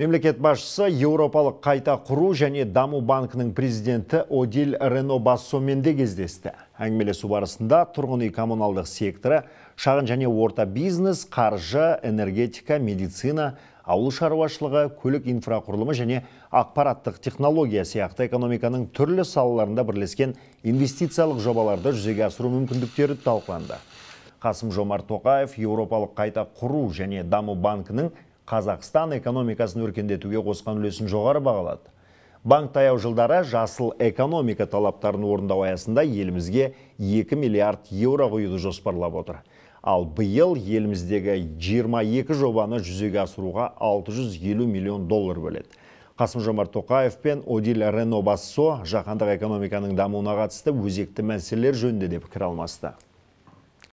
мемлекет басшысы еуропалық қайта құру және даму банкінің президенті одиль рено бассомен де кездесті әңгімелесу барысында тұрғын үй коммуналдық секторы шағын және орта бизнес қаржы энергетика медицина ауыл шаруашылығы көлік инфрақұрылымы және ақпараттық технология сияқты экономиканың түрлі салаларында бірлескен инвестициялық жобаларды жүзеге асыру мүмкіндіктері талқыланды қасым жомарт тоқаев еуропалық қайта құру және даму банкінің Қазақстан экономикасын өркендетуге қосқан үлесін жоғары бағалады. Банк таяу жылдары жасыл экономика талаптарын орындау аясында елімізге 2 миллиард еуро құюды жоспарлап отыр. Ал биыл еліміздегі 22 жобаны жүзеге асыруға 650 миллион доллар бөледі. Қасым Жомарт Тоқаев пен Одиль Рено Бассо жаһандық экономиканың дамуына қатысты өзекті мәселелер жөнінде де пікір алмасты.